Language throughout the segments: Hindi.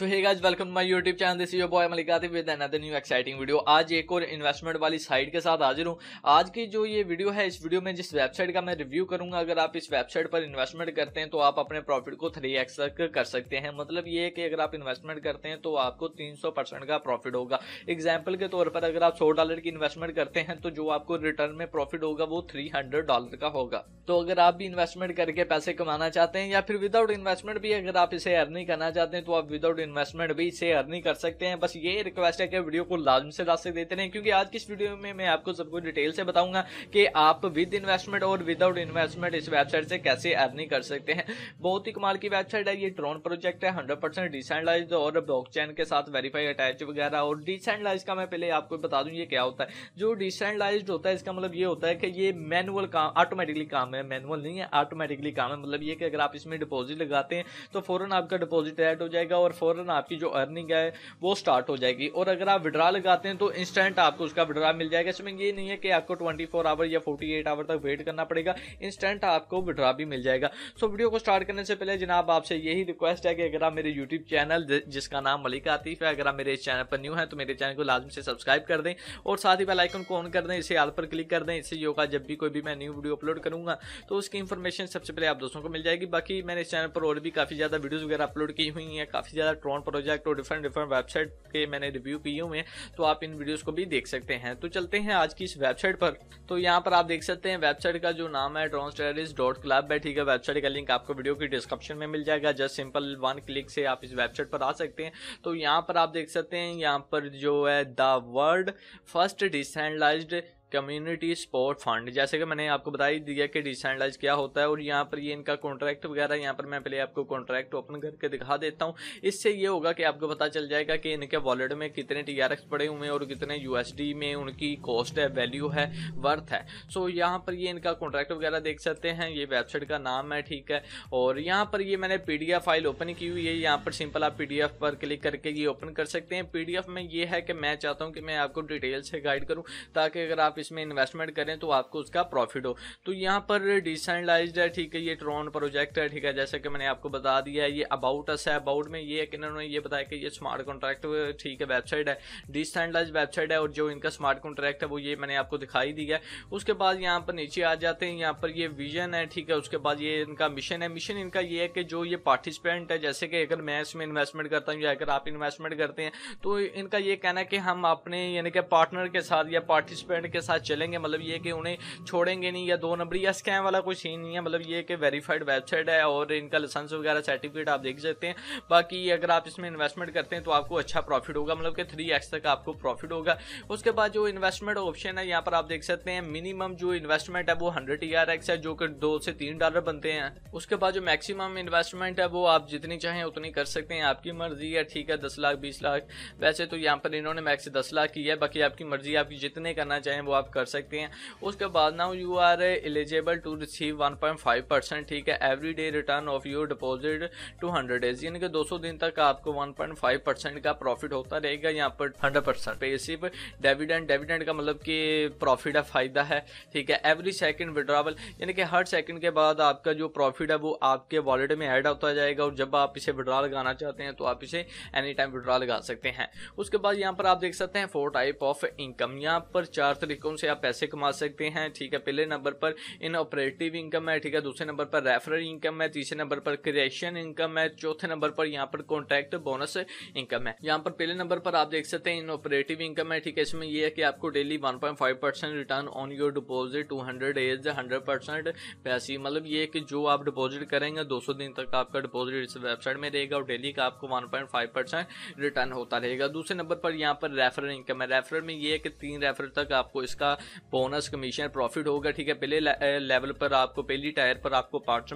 so hey guys welcome to my YouTube channel this your boy Malik Atif with another new exciting video आज एक और इन्वेस्टमेंट वाली साइट के साथ हाजिर हूँ आज की जो ये वीडियो है इस वीडियो में जिस वेबसाइट का मैं रिव्यू करूंगा अगर आप इस वेबसाइट पर इन्वेस्टमेंट करते हैं तो आप अपने प्रॉफिट को थ्री एक्स तक कर सकते हैं मतलब ये कि अगर आप इन्वेस्टमेंट करते हैं तो आपको तीन का प्रॉफिट होगा एग्जाम्पल के तौर पर अगर आप सौ डॉलर की इन्वेस्टमेंट करते हैं तो जो आपको रिटर्न में प्रॉफिट होगा वो थ्री डॉलर का होगा तो अगर आप भी इन्वेस्टमेंट करके पैसे कमाना चाहते हैं या फिर विदाउट इन्वेस्टमेंट भी अगर आप इसे अर्निंग करना चाहते हैं तो आप विदाउट इन्वेस्टमेंट भी इसे अर्निंग कर सकते हैं बस ये रिक्वेस्ट है कि वीडियो को लाजम से लास्ट देते रहें क्योंकि आज की इस वीडियो में मैं आपको सबको डिटेल से बताऊंगा कि आप विद इन्वेस्टमेंट और विदाउट इन्वेस्टमेंट इस वेबसाइट से कैसे अर्निंग कर सकते हैं बहुत ही कमाल की वेबसाइट है ये ट्रोन प्रोजेक्ट है हंड्रेड परसेंट डिसेंटलाइज और ब्लॉकचेन के साथ वेरीफाई अटैच वगैरह और डिसेंटलाइज का मैं पहले आपको बता दूं ये क्या होता है जो डिसेंटलाइज होता है इसका मतलब ये होता है कि ये मैनुअल काम ऑटोमेटिकली काम है मैनुअल नहीं है ऑटोमेटिकली काम है मतलब ये कि अगर आप इसमें डिपॉजिट लगाते हैं तो फौरन आपका डिपॉजिट ऐड हो जाएगा और फ़ौरन आपकी जो अर्निंग है वो स्टार्ट हो जाएगी और अगर आप विड्रा लगाते हैं तो इंस्टेंट आपको उसका विड्रा मिल जाएगा इसमें ये नहीं है कि आपको ट्वेंटी आवर या फोर्टी आवर तक वेट करना पड़ेगा इंस्टेंट आपको विड्रा भी मिल जाएगा सो वीडियो को स्टार्ट करने से पहले जनाब आपसे यही रिक्वेस्ट है कि अगर आप मेरे यूट्यूब चैनल जिसका नाम मलिक आतीफ है अगर आप मेरे चैनल पर न्यू है तो मेरे चैनल को लाजमी से सब्सक्राइब कर दें और साथ ही बेलाइकन को ऑन कर दें इसे आल पर क्लिक कर दें इससे योगा जब भी कोई भी मैं न्यू वीडियो अपलोड करूंगा तो उसकी इन्फॉर्मेशन सबसे पहले आप दोस्तों को मिल जाएगी बाकी मैंने इस चैनल पर और भी काफ़ी ज़्यादा वीडियोज़ वगैरह अपलोड की हुई हैं काफ़ी ज़्यादा ट्रॉन प्रोजेक्ट और डिफरेंट डिफरेंट वेबसाइट के मैंने रिव्यू किए हुए हैं तो आप इन वीडियोज़ को भी देख सकते हैं तो चलते हैं आज की इस वेबसाइट पर तो यहाँ पर आप देख सकते हैं वेबसाइट का जो नाम है ट्रॉन स्टेरिस डॉट क्लब है ठीक है वेबसाइट का लिंक आपको वीडियो की डिस्क्रिप्शन में मिल जाएगा जस्ट सिंपल वन क्लिक से आप इस वेबसाइट पर आ सकते हैं तो यहाँ पर आप देख सकते हैं यहाँ पर जो है the world first decentralised community sport fund जैसे कि मैंने आपको बता ही दिया कि डिसेंट्रलाइज क्या होता है और यहाँ पर ये इनका कॉन्ट्रैक्ट वगैरह यहाँ पर मैं पहले आपको कॉन्ट्रैक्ट ओपन करके दिखा देता हूँ इससे ये होगा कि आपको पता चल जाएगा कि इनके वॉलेट में कितने टी पड़े हुए हैं और कितने यू में उनकी कॉस्ट है वैल्यू है वर्थ है सो यहाँ पर ये इनका कॉन्ट्रैक्ट वगैरह देख सकते हैं ये वेबसाइट का नाम है ठीक है और यहाँ पर ये मैंने पी फाइल ओपन की हुई है यहाँ पर सिंपल आप पी पर क्लिक करके ये ओपन कर सकते हैं पी में ये है कि मैं चाहता हूँ कि मैं आपको डिटेल से गाइड करूँ ताकि अगर आप इसमें इन्वेस्टमेंट करें तो आपको उसका प्रॉफिट हो तो यहाँ पर डिसेंटलाइज है ठीक है ये ट्रॉन प्रोजेक्ट है ठीक है जैसे कि मैंने आपको बता दिया है ये अबाउट अस है अबाउट में ये कि इन्होंने ये बताया कि ये स्मार्ट कॉन्ट्रैक्ट ठीक है वेबसाइट है डिसेंटलाइज वेबसाइट है और जो इनका स्मार्ट कॉन्ट्रैक्ट है वो ये मैंने आपको दिखाई दिया है उसके बाद यहाँ पर नीचे आ जाते हैं यहाँ पर ये विजन है ठीक है उसके बाद ये इनका मिशन है मिशन इनका ये है कि जो ये पार्टिसिपेंट है जैसे कि अगर मैं इसमें इन्वेस्टमेंट करता हूँ या अगर आप इन्वेस्टमेंट करते हैं तो इनका ये कहना है कि हम अपने यानी कि पार्टनर के साथ या पार्टिसिपेंट के साथ साथ चलेंगे मतलब ये कि उन्हें छोड़ेंगे नहीं या दो नंबर या स्कैम वाला कोई सीन नहीं है मतलब ये कि वेरीफाइड वेबसाइट है और इनका लाइसेंस वगैरह सर्टिफिकेट आप देख सकते हैं बाकी अगर आप इसमें इन्वेस्टमेंट करते हैं तो आपको अच्छा प्रॉफिट होगा मतलब कि थ्री एक्स तक आपको प्रॉफिट होगा उसके बाद जो इन्वेस्टमेंट ऑप्शन है यहाँ पर आप देख सकते हैं मिनिमम जो इन्वेस्टमेंट है वो हंड्रेड ई है जो कि दो से तीन डॉलर बनते हैं उसके बाद जो मैक्सिमम इन्वेस्टमेंट है वो आप जितनी चाहें उतनी कर सकते हैं आपकी मर्जी है ठीक है दस लाख बीस लाख वैसे तो यहाँ पर इन्होंने मैक्स दस लाख की है बाकी आपकी मर्जी आप जितने करना चाहें वो आप कर सकते हैं उसके बाद ना you are eligible to receive 1.5 percent ठीक है every day return of your deposit two hundred days यानी कि 200 दिन तक आपको 1.5 परसेंट का प्रॉफिट होता रहेगा यहाँ पर 100 परसेंट पेसिव डेविडेंट डेविडेंट का मतलब कि प्रॉफिट है फायदा है ठीक है एवरी सेकेंड विड्रावल यानी कि हर सेकंड के बाद आपका जो प्रॉफिट है वो आपके वॉलेट में ऐड होता जाएगा और जब आप इसे विड्रा लगाना चाहते हैं तो आप इसे एनी टाइम विड्रा लगा सकते हैं उसके बाद यहाँ पर आप देख सकते हैं फोर टाइप ऑफ इनकम यहाँ पर चार तरीकों तरीकों से आप पैसे कमा सकते हैं ठीक है पहले नंबर पर इन ऑपरेटिव इनकम है ठीक है दूसरे नंबर पर रेफरल इनकम है तीसरे नंबर पर क्रिएशन इनकम है चौथे नंबर पर यहाँ पर कॉन्ट्रैक्ट बोनस इनकम है यहाँ पर पहले नंबर पर आप देख सकते हैं इन ऑपरेटिव इनकम है ठीक है इसमें यह है कि आपको daily one point return on your deposit two hundred hundred पैसे मतलब ये कि जो आप डिपॉजिट करेंगे दो दिन तक आपका डिपॉजिट इस वेबसाइट में रहेगा और डेली का आपको वन परसेंट रिटर्न होता रहेगा दूसरे नंबर पर यहाँ पर रेफरल इनकम है रेफरल में ये है कि तीन रेफरल तक आपको इसका इसका बोनस कमीशन प्रॉफिट होगा ठीक है पहले लेवल पर आपको पहली टायर पर आपको पाँच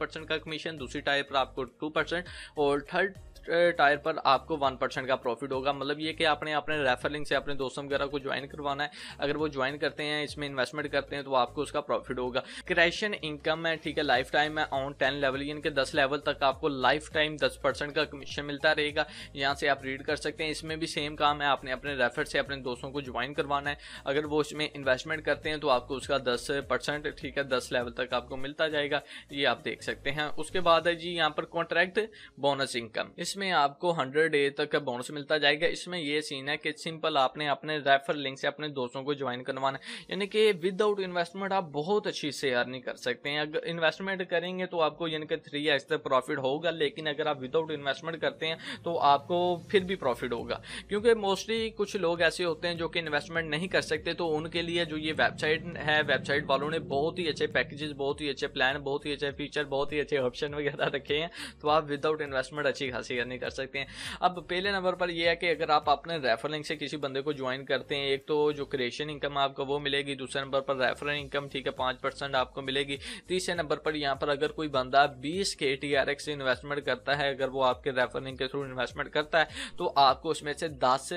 परसेंट का कमीशन दूसरी टायर पर आपको टू परसेंट और थर्ड टायर uh, पर आपको वन परसेंट का प्रॉफिट होगा मतलब ये कि आपने अपने रेफर लिंक से अपने दोस्तों वगैरह को ज्वाइन करवाना है अगर वो ज्वाइन करते हैं इसमें इन्वेस्टमेंट करते हैं तो आपको उसका प्रॉफिट होगा क्रेशन इनकम है ठीक है लाइफ टाइम है ऑन टेन लेवल यानी कि दस लेवल तक आपको लाइफ टाइम दस परसेंट का कमीशन मिलता रहेगा यहाँ से आप रीड कर सकते हैं इसमें भी सेम काम है आपने अपने रेफर से अपने दोस्तों को ज्वाइन करवाना है अगर वो इसमें इन्वेस्टमेंट करते हैं तो आपको उसका दस परसेंट ठीक है दस लेवल तक आपको मिलता जाएगा ये आप देख सकते हैं उसके बाद है जी यहाँ पर कॉन्ट्रैक्ट बोनस इनकम इस इसमें आपको हंड्रेड ए तक का बोनस मिलता जाएगा इसमें ये सीन है कि सिंपल आपने अपने रेफर लिंक से अपने दोस्तों को ज्वाइन करवाना है यानी कि विदाउट इन्वेस्टमेंट आप बहुत अच्छी से अर्निंग कर सकते हैं अगर इन्वेस्टमेंट करेंगे तो आपको यानी कि थ्री एक्स तक प्रॉफिट होगा लेकिन अगर आप विदाउट इन्वेस्टमेंट करते हैं तो आपको फिर भी प्रॉफिट होगा क्योंकि मोस्टली कुछ लोग ऐसे होते हैं जो कि इन्वेस्टमेंट नहीं कर सकते तो उनके लिए जो ये वेबसाइट है वेबसाइट वालों ने बहुत ही अच्छे पैकेजेस बहुत ही अच्छे प्लान बहुत ही अच्छे फीचर बहुत ही अच्छे ऑप्शन वगैरह रखे हैं तो आप विदाउट इन्वेस्टमेंट अच्छी खासी शेयर नहीं कर सकते हैं अब पहले नंबर पर यह है कि अगर आप अपने रेफर लिंक से किसी बंदे को ज्वाइन करते हैं एक तो जो क्रिएशन इनकम आपको वो मिलेगी दूसरे नंबर पर रेफरल इनकम ठीक है पाँच परसेंट आपको मिलेगी तीसरे नंबर पर यहाँ पर अगर कोई बंदा बीस के टी आर एक्स इन्वेस्टमेंट करता है अगर वो आपके रेफर लिंक के थ्रू इन्वेस्टमेंट करता है तो आपको उसमें से दस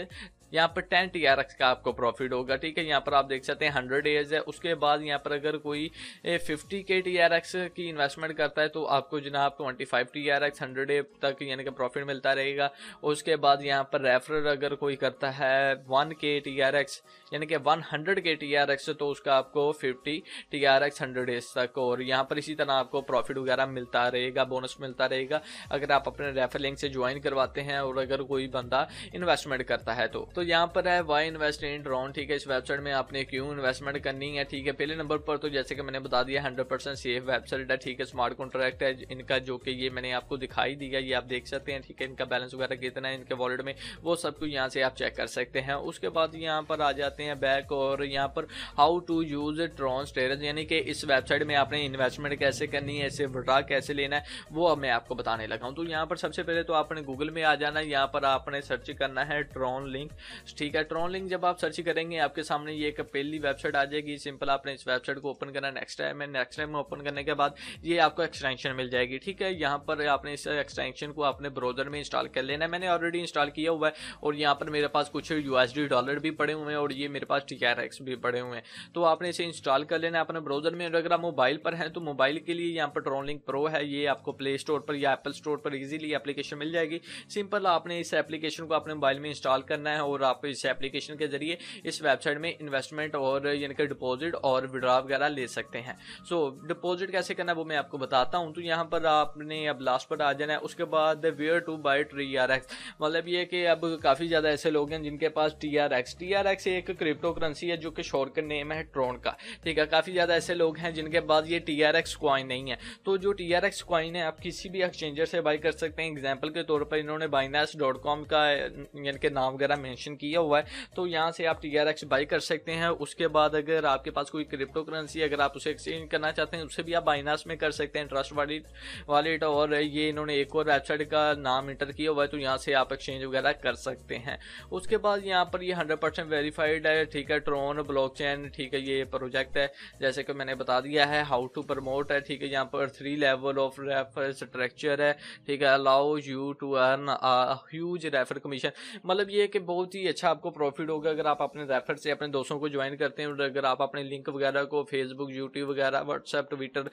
यहाँ पर टेन टी आर एक्स का आपको प्रॉफिट होगा ठीक है यहाँ पर आप देख सकते हैं हंड्रेड एज है उसके बाद यहाँ पर अगर कोई फिफ्टी के टी आर एक्स की इन्वेस्टमेंट करता है तो आपको जनाब twenty five T R X hundred ए तक यानी कि प्रॉफिट मिलता रहेगा उसके बाद यहाँ पर रेफर अगर कोई करता है वन के टी आर एक्स यानी कि वन हंड्रेड के टी आर एक्स तो उसका आपको fifty T R X hundred एज तक और यहाँ पर इसी तरह आपको प्रॉफिट वगैरह मिलता रहेगा बोनस मिलता रहेगा अगर आप अपने रेफर लिंक से ज्वाइन करवाते हैं और अगर कोई बंदा इन्वेस्टमेंट करता है तो तो यहाँ पर है वाई इन्वेस्ट इन ड्रोन ठीक है इस वेबसाइट में आपने क्यों इन्वेस्टमेंट करनी है ठीक है पहले नंबर पर तो जैसे कि मैंने बता दिया हंड्रेड परसेंट सेफ वेबसाइट है ठीक है स्मार्ट कॉन्ट्रैक्ट है इनका जो कि ये मैंने आपको दिखाई दिया ये आप देख सकते हैं ठीक है इनका बैलेंस वगैरह कितना है इनके वॉलेट में वो सब कुछ यहाँ से आप चेक कर सकते हैं उसके बाद यहाँ पर आ जाते हैं बैक और यहाँ पर हाउ टू यूज ट्रॉन स्टेरज यानी कि इस वेबसाइट में आपने इन्वेस्टमेंट कैसे करनी है इसे विड्रा कैसे लेना है वो अब मैं आपको बताने लगा हूँ तो यहाँ पर सबसे पहले तो आपने गूगल में आ जाना है यहाँ पर आपने सर्च करना है ट्रॉन लिंक ठीक है ट्रॉन लिंक जब आप सर्च करेंगे आपके सामने ये एक पहली वेबसाइट आ जाएगी सिंपल आपने इस वेबसाइट को ओपन करना नेक्स्ट टाइम है नेक्स्ट टाइम में ओपन करने के बाद ये आपको एक्सटेंशन मिल जाएगी ठीक है यहाँ पर आपने इस एक्सटेंशन को अपने ब्राउजर में इंस्टॉल कर लेना है मैंने ऑलरेडी इंस्टॉल किया हुआ है और यहाँ पर मेरे पास कुछ यूएसडी डॉलर भी पड़े हुए हैं और ये मेरे पास टी भी पड़े हुए हैं तो आपने इसे इंस्टॉल कर लेना है अपने ब्राउजर में अगर आप मोबाइल पर हैं तो मोबाइल के लिए यहाँ पर ट्रोलिंग प्रो है ये आपको प्ले स्टोर पर या एप्पल स्टोर पर ईजिली एप्लीकेशन मिल जाएगी सिंपल आपने इस एप्लीकेशन को अपने मोबाइल में इंस्टॉल करना है और और आप इस एप्लीकेशन के जरिए इस वेबसाइट में इन्वेस्टमेंट और यानी कि डिपॉजिट और विड्रॉ वगैरह ले सकते हैं सो so, डिपॉजिट कैसे करना वो मैं आपको बताता हूँ तो यहाँ पर आपने अब लास्ट पर आ जाना है उसके बाद where to buy T R X मतलब ये कि अब काफ़ी ज़्यादा ऐसे लोग हैं जिनके पास T R X T R X एक क्रिप्टो करेंसी है जो कि शोर का नेम है ट्रोन का ठीक है काफ़ी ज़्यादा ऐसे लोग हैं जिनके पास ये टी आर एक्स क्वाइन नहीं है तो जो टी आर एक्स क्वाइन है आप किसी भी एक्सचेंजर से बाई कर सकते हैं एग्जाम्पल के तौर पर इन्होंने बाइनास डॉट कॉम का यानी कि नाम वगैरह मैंशन ऑप्शन किया हुआ है तो यहाँ से आप टी आर एक्स बाई कर सकते हैं उसके बाद अगर आपके पास कोई क्रिप्टो करेंसी अगर आप उसे एक्सचेंज करना चाहते हैं उसे भी आप बाइनास में कर सकते हैं ट्रस्ट वाली वॉलेट और ये इन्होंने एक और वेबसाइट का नाम इंटर किया हुआ है तो यहाँ से आप एक्सचेंज वगैरह कर सकते हैं उसके बाद यहाँ पर ये हंड्रेड परसेंट वेरीफाइड है ठीक है ट्रोन ब्लॉकचेन ठीक है ये प्रोजेक्ट है जैसे कि मैंने बता दिया है हाउ टू प्रमोट है ठीक है यहाँ पर three level of refer structure है ठीक है allow you to earn huge refer commission मतलब ये कि बहुत ही अच्छा आपको प्रॉफिट होगा अगर आप अपने रेफर से अपने दोस्तों को ज्वाइन करते हैं और अगर आप अपने लिंक वगैरह को फेसबुक यूट्यूब वगैरह व्हाट्सएप ट्विटर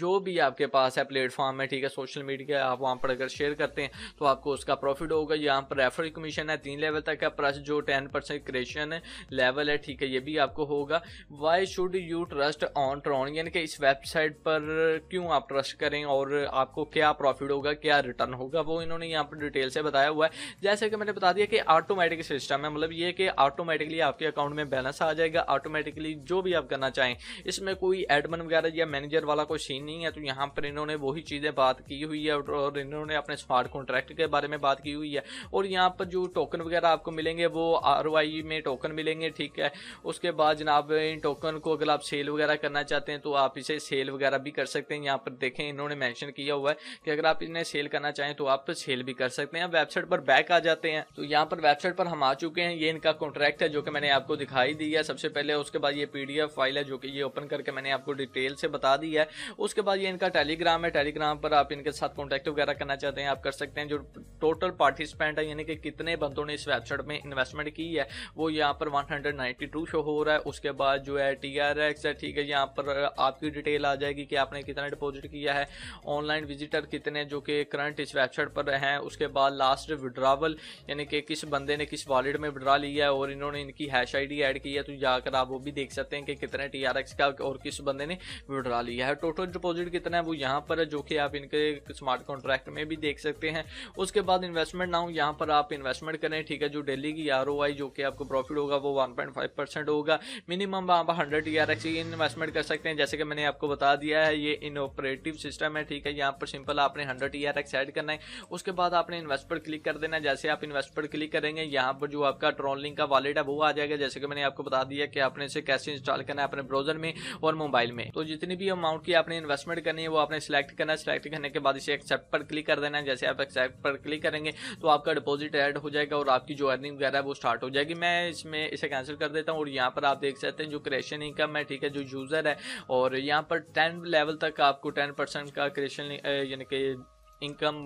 जो भी आपके पास है प्लेटफॉर्म है ठीक है सोशल मीडिया आप वहाँ पर अगर शेयर करते हैं तो आपको उसका प्रॉफिट होगा यहाँ पर रेफर कमीशन है तीन लेवल तक है प्लस जो टेन परसेंट क्रिएशन लेवल है ठीक है ये भी आपको होगा why should you trust on Tron यानी कि इस वेबसाइट पर क्यों आप ट्रस्ट करें और आपको क्या प्रॉफिट होगा क्या रिटर्न होगा वो इन्होंने यहाँ पर डिटेल से बताया हुआ है जैसे कि मैंने बता दिया कि ऑटोमेटिक सिस्टम है मतलब ये कि ऑटोमेटिकली आपके अकाउंट में बैलेंस आ जाएगा ऑटोमेटिकली जो भी आप करना चाहें इसमें कोई एडमन वगैरह या मैनेजर वाला कोई नहीं है तो यहाँ पर इन्होंने वही चीज़ें बात की हुई है और इन्होंने अपने स्मार्ट कॉन्ट्रैक्ट के बारे में बात की हुई है और यहाँ पर जो टोकन वगैरह आपको मिलेंगे वो आर में टोकन मिलेंगे ठीक है उसके बाद जनाब इन टोकन को अगर आप सेल वगैरह करना चाहते हैं तो आप इसे सेल वगैरह भी कर सकते हैं यहाँ पर देखें इन्होंने मैंशन किया हुआ है कि अगर आप इन्हें सेल करना चाहें तो आप सेल भी कर सकते हैं वेबसाइट पर बैक आ जाते हैं तो यहाँ पर वेबसाइट पर हम आ चुके हैं ये इनका कॉन्ट्रैक्ट है जो कि मैंने आपको दिखाई दिया है सबसे पहले उसके बाद ये पीडीएफ फाइल है जो कि ये ओपन करके मैंने आपको डिटेल से बता दिया है उसके बाद ये इनका टेलीग्राम है टेलीग्राम पर आप इनके साथ कॉन्टैक्ट वगैरह करना चाहते हैं आप कर सकते हैं जो टोटल पार्टिसिपेंट है यानी कि कितने बंदों ने इस वेबसाइट में इन्वेस्टमेंट की है वो यहाँ पर वन शो हो रहा है उसके बाद जो है टी आर एक्स है ठीक है यहाँ पर आपकी डिटेल आ जाएगी कि आपने कितना डिपोजिट किया है ऑनलाइन विजिटर कितने जो कि करंट इस वेबसाइट पर हैं उसके बाद लास्ट विड्रावल यानी कि किस बंदे ने किस वॉलेट में विड्रा लिया है और इन्होंने इनकी हैश आई डी ऐड की है तो जाकर आप वो भी देख सकते हैं कि कितने टी आर एक्स का और किस बंदे ने विड्रा लिया है टोटल करंट डिपॉजिट कितना है वो यहाँ पर है जो कि आप इनके स्मार्ट कॉन्ट्रैक्ट में भी देख सकते हैं उसके बाद इन्वेस्टमेंट नाउ यहाँ पर आप इन्वेस्टमेंट करें ठीक है जो डेली की आर जो कि आपको प्रॉफिट होगा वो वन होगा मिनिमम आप हंड्रेड ई आर इन्वेस्टमेंट कर सकते हैं जैसे कि मैंने आपको बता दिया है ये इन ऑपरेटिव सिस्टम है ठीक है यहाँ पर सिंपल आपने हंड्रेड ई आर एड करना है उसके बाद आपने इन्वेस्ट पर क्लिक कर देना है जैसे आप इन्वेस्ट पर क्लिक करेंगे यहाँ पर जो आपका ट्रॉलिंग का वॉलेट है वो आ जाएगा जैसे कि मैंने आपको बता दिया कि आपने इसे कैसे इंस्टॉल करना है अपने ब्राउजर में और मोबाइल में तो जितनी भी अमाउंट की आपने इन्वेस्टमेंट करनी है वो आपने सेलेक्ट करना है सिलेक्ट करने के बाद इसे एक्सेप्ट पर क्लिक कर देना है जैसे आप एक्सेप्ट पर क्लिक करेंगे तो आपका डिपॉजिट ऐड हो जाएगा और आपकी जो अर्निंग वगैरह है वो स्टार्ट हो जाएगी मैं इसमें इसे कैंसिल कर देता हूँ और यहाँ पर आप देख सकते हैं जो क्रेशन इनकम है ठीक है जो यूज़र है और यहाँ पर टेन लेवल तक आपको टेन परसेंट का क्रेशन यानी कि इनकम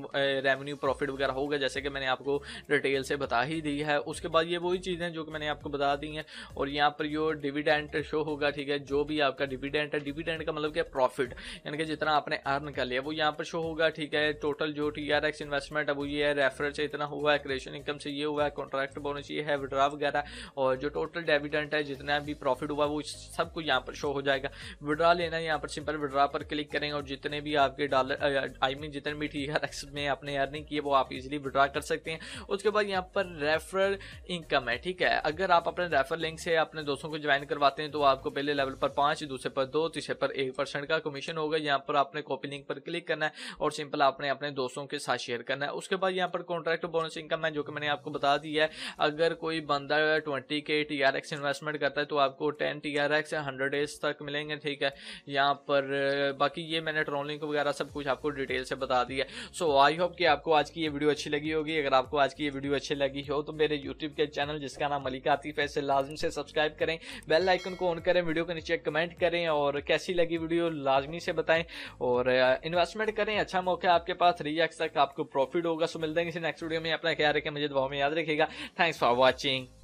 रेवेन्यू प्रॉफिट वगैरह होगा जैसे कि मैंने आपको डिटेल से बता ही दी है उसके बाद ये वही चीज़ें जो कि मैंने आपको बता दी हैं और यहाँ पर जो डिविडेंट शो होगा ठीक है जो भी आपका डिविडेंट है डिविडेंट का मतलब क्या प्रॉफिट यानी कि जितना आपने अर्न कर लिया वो यहाँ पर शो होगा ठीक है टोटल जो टी आर एक्स इन्वेस्टमेंट है वो ये है रेफर से इतना हुआ है क्रिएशन इनकम से ये हुआ है कॉन्ट्रैक्ट बोनस ये है विड्रा वगैरह और जो टोटल डिविडेंट है जितना भी प्रॉफिट हुआ वो सब कुछ यहाँ पर शो हो जाएगा विड्रा लेना यहाँ पर सिंपल विड्रा पर क्लिक करेंगे और जितने भी आपके डॉलर आई मीन जितने भी टी जी आर एक्स में आपने अर्निंग की है वो आप इजीली विड्रा कर सकते हैं उसके बाद यहाँ पर रेफरल इनकम है ठीक है अगर आप अपने रेफर लिंक से अपने दोस्तों को ज्वाइन करवाते हैं तो आपको पहले लेवल पर पाँच दूसरे पर दो तीसरे पर एक परसेंट का कमीशन होगा यहाँ पर आपने कॉपी लिंक पर क्लिक करना है और सिंपल आपने अपने दोस्तों के साथ शेयर करना है उसके बाद यहाँ पर कॉन्ट्रैक्ट बोनस इनकम है जो कि मैंने आपको बता दिया है अगर कोई बंदा ट्वेंटी के टी इन्वेस्टमेंट करता है तो आपको ten T R X hundred days तक मिलेंगे ठीक है यहाँ पर बाकी ये मैंने ट्रोलिंग वगैरह सब कुछ आपको डिटेल से बता दिया सो आई होप कि आपको आज की ये वीडियो अच्छी लगी होगी अगर आपको आज की ये वीडियो अच्छी लगी हो तो मेरे यूट्यूब के चैनल जिसका नाम मलिका आतिफ है लाजम से सब्सक्राइब करें बेल आइकन को ऑन करें वीडियो के नीचे कमेंट करें और कैसी लगी वीडियो लाजमी से बताएं और इन्वेस्टमेंट uh, करें अच्छा मौका आपके पास थ्री तक आपको प्रॉफिट होगा सो मिल देंगे इसे नेक्स्ट वीडियो में अपना ख्याल रखें मुझे दुआओं में याद रखेगा थैंक्स फॉर वॉचिंग